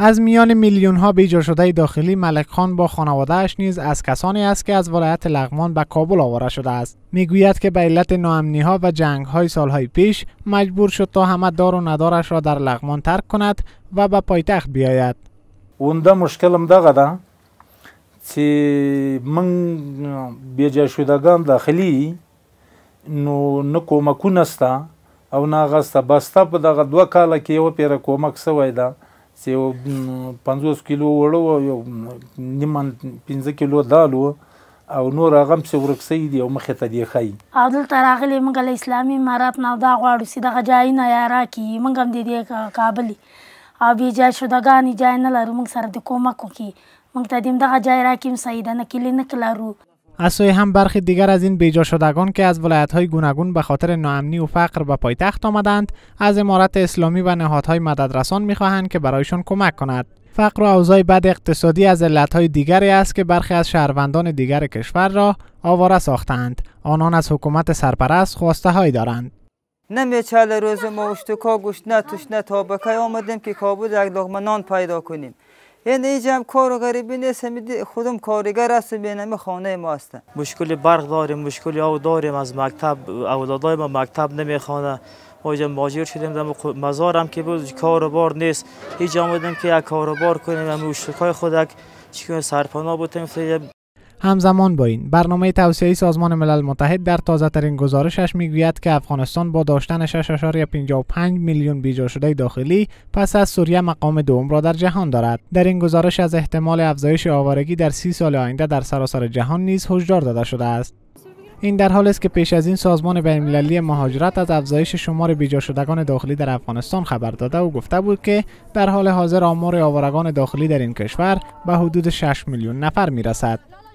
از میان میلیون ها بیجا شده داخلی ملک خان با خانوادهش نیز از کسانی است که از ولایت لغمان به کابل آواره شده است میگوید که به علت ناامنی ها و جنگ های سالهای پیش مجبور شد تا همه دار و ندارش را در لغمان ترک کند و به پایتخت بیاید اونده مشکلم دغه ده چې من بیجا شدگان داخلی نو نه کومکونه او نه هغه بسته په دغه دوه کاله که یوه پیره کومک سوی ده یو 50 کیلو وړو یو نیم 15 کیلو دالو او نور هغه هم ورکسي دی او مخه ته دی خي عادل تراغلی موږ له اسلامي امارات نه دا غواړو چې دغه ځای نه یارا کی موږ هم دې کابل او بي ځای شو دغه نه ځای نه لرو موږ سره د کومک کوي موږ ته دې دغه ځای راکیم سیدانه کلی نه کلارو از سوی هم برخی دیگر از این بیجا شدگان که از های گوناگون به خاطر ناامنی و فقر به پایتخت آمدند از امارت اسلامی و نهادهای مددرسان میخواهند که برایشان کمک کند فقر و اوضاع بد اقتصادی از علتهای دیگری است که برخی از شهروندان دیگر کشور را آواره ساختند آنان از حکومت سرپرست خواسته هایی دارند نمی چل روز ما اشتکا گوشت نه تشنه تا آمدیم که کابود یک پیدا کنیم این ایجام هم کار غریبی نیست خودم کارگر است بینم خانه ما است مشکل برق داریم مشکل آو داریم از مکتب اولادای ما مکتب نمیخوانه ما اینجا ماجر شدیم در مزارم که بود کار بار نیست ایجام آمدیم که یک کار بار کنیم همه اشتکای خودک چیکار سرپناه بودیم همزمان با این برنامه توسعه سازمان ملل متحد در تازه ترین گزارشش میگوید که افغانستان با داشتن 6.55 میلیون بیجا شده داخلی پس از سوریه مقام دوم را در جهان دارد در این گزارش از احتمال افزایش آوارگی در سی سال آینده در سراسر جهان نیز هشدار داده شده است این در حال است که پیش از این سازمان بین‌المللی مهاجرت از افزایش شمار بیجا شدگان داخلی در افغانستان خبر داده و گفته بود که در حال حاضر آمار آوارگان داخلی در این کشور به حدود 6 میلیون نفر میرسد.